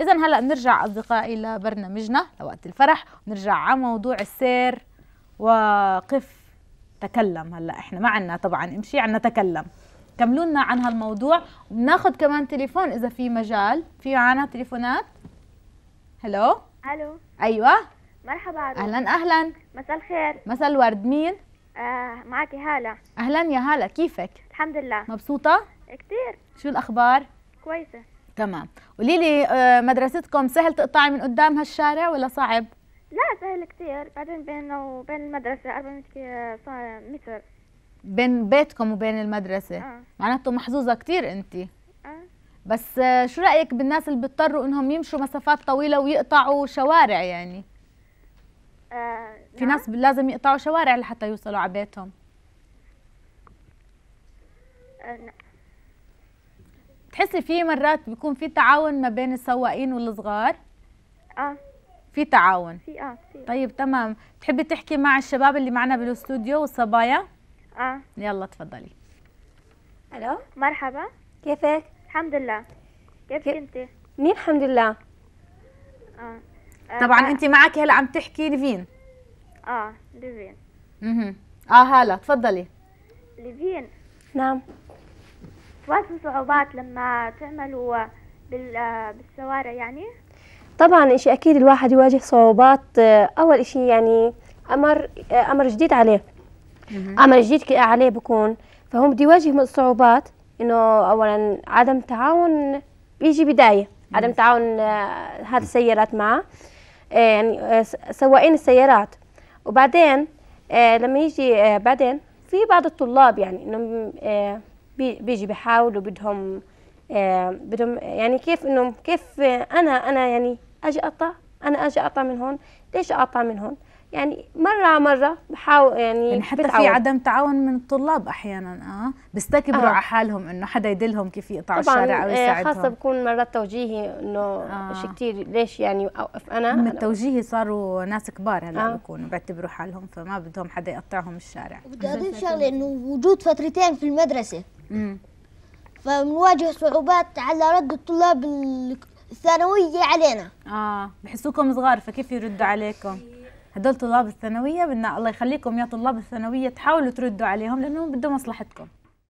إذا هلا بنرجع أصدقائي لبرنامجنا لوقت الفرح ونرجع على موضوع السير وقف تكلم هلا احنا ما عنا طبعا امشي عنا تكلم كملوا لنا عن هالموضوع وبناخذ كمان تليفون اذا في مجال في معنا تليفونات هلو الو ايوه مرحبا عروس اهلا اهلا مساء الخير مساء الورد مين آه معك هاله اهلا يا هاله كيفك الحمد لله مبسوطه كثير شو الاخبار كويسه تمام قولي لي آه، مدرستكم سهل تقطعي من قدام هالشارع ولا صعب لا سهل كثير بعدين بيننا وبين المدرسه 400 متر بين بيتكم وبين المدرسه آه. معناته محظوظه كثير انت آه. بس آه، شو رايك بالناس اللي بيضطروا انهم يمشوا مسافات طويله ويقطعوا شوارع يعني آه. في نعم. ناس لازم يقطعوا شوارع لحتى يوصلوا على بيتهم آه. نعم. بتحسي في مرات بيكون في تعاون ما بين السواقين والصغار؟ اه في تعاون في اه في طيب تمام بتحبي تحكي مع الشباب اللي معنا بالاستوديو والصبايا؟ اه يلا تفضلي الو مرحبا كيفك؟ الحمد لله كيفك كي... انت؟ مين الحمد لله اه, آه. طبعا آه. انت معك هلا عم تحكي ليفين اه ليفين اها اه هلا تفضلي ليفين نعم تواجهوا صعوبات لما تعملوا بالشوارع آه، يعني؟ طبعا شيء اكيد الواحد يواجه صعوبات آه، اول شيء يعني امر آه، امر جديد عليه امر جديد عليه بكون فهم بده يواجه صعوبات انه اولا عدم تعاون بيجي بدايه عدم تعاون هذه السيارات معه يعني سواقين السيارات وبعدين لما يجي بعدين في بعض الطلاب يعني انهم بيجي بحاولوا بدهم آه، بدهم يعني كيف انه كيف انا انا يعني اجي اقطع انا اجي اقطع من هون ليش اقطع من هون يعني مره مره بحاول يعني, يعني حتى بتعود. في عدم تعاون من الطلاب احيانا اه بيستكبروا آه. على حالهم انه حدا يدلهم كيف يقطعوا الشارع او آه، يساعدهم خاصه بكون مرات توجيهي انه آه. شيء كثير ليش يعني اوقف انا من توجيهي صاروا ناس كبار هلا آه. بكونوا بيعتبروا حالهم فما بدهم حدا يقطعهم الشارع بدي اضيف شغله انه وجود فترتين في المدرسه فنواجه فبنواجه صعوبات على رد الطلاب الثانوية علينا اه بحسوكم صغار فكيف يردوا عليكم؟ هدول طلاب الثانوية بدنا الله يخليكم يا طلاب الثانوية تحاولوا تردوا عليهم لأنهم بدهم مصلحتكم